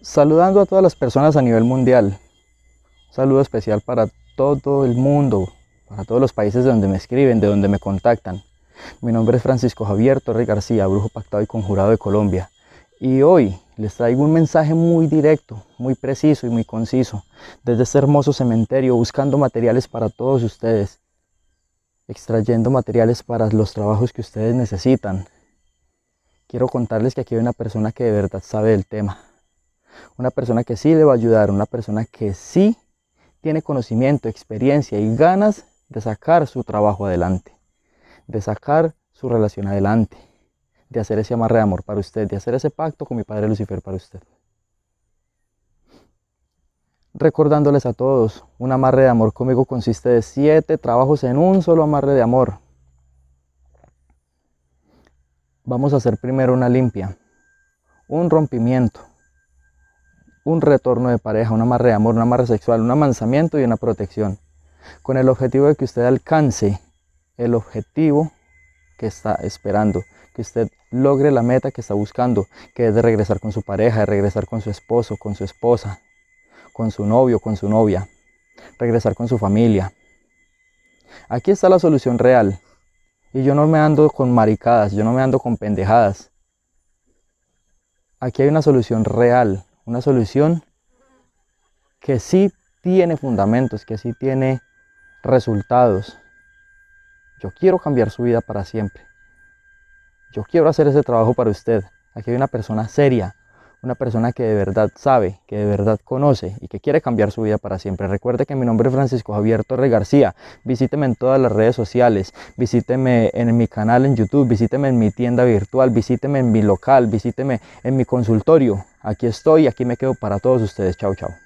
Saludando a todas las personas a nivel mundial. Un saludo especial para todo el mundo, para todos los países de donde me escriben, de donde me contactan. Mi nombre es Francisco Javier Torre García, brujo pactado y conjurado de Colombia. Y hoy les traigo un mensaje muy directo, muy preciso y muy conciso, desde este hermoso cementerio, buscando materiales para todos ustedes, extrayendo materiales para los trabajos que ustedes necesitan. Quiero contarles que aquí hay una persona que de verdad sabe del tema una persona que sí le va a ayudar, una persona que sí tiene conocimiento, experiencia y ganas de sacar su trabajo adelante, de sacar su relación adelante, de hacer ese amarre de amor para usted, de hacer ese pacto con mi Padre Lucifer para usted. Recordándoles a todos, un amarre de amor conmigo consiste de siete trabajos en un solo amarre de amor. Vamos a hacer primero una limpia, un rompimiento, un retorno de pareja, una amarre de amor, una amarre sexual, un amansamiento y una protección, con el objetivo de que usted alcance el objetivo que está esperando, que usted logre la meta que está buscando, que es de regresar con su pareja, de regresar con su esposo, con su esposa, con su novio, con su novia, regresar con su familia. Aquí está la solución real. Y yo no me ando con maricadas, yo no me ando con pendejadas. Aquí hay una solución real una solución que sí tiene fundamentos, que sí tiene resultados. Yo quiero cambiar su vida para siempre. Yo quiero hacer ese trabajo para usted. Aquí hay una persona seria, una persona que de verdad sabe, que de verdad conoce y que quiere cambiar su vida para siempre. Recuerde que mi nombre es Francisco Javier Torre García. Visíteme en todas las redes sociales, visíteme en mi canal en YouTube, visíteme en mi tienda virtual, visíteme en mi local, visíteme en mi consultorio. Aquí estoy, aquí me quedo para todos ustedes. Chao, chao.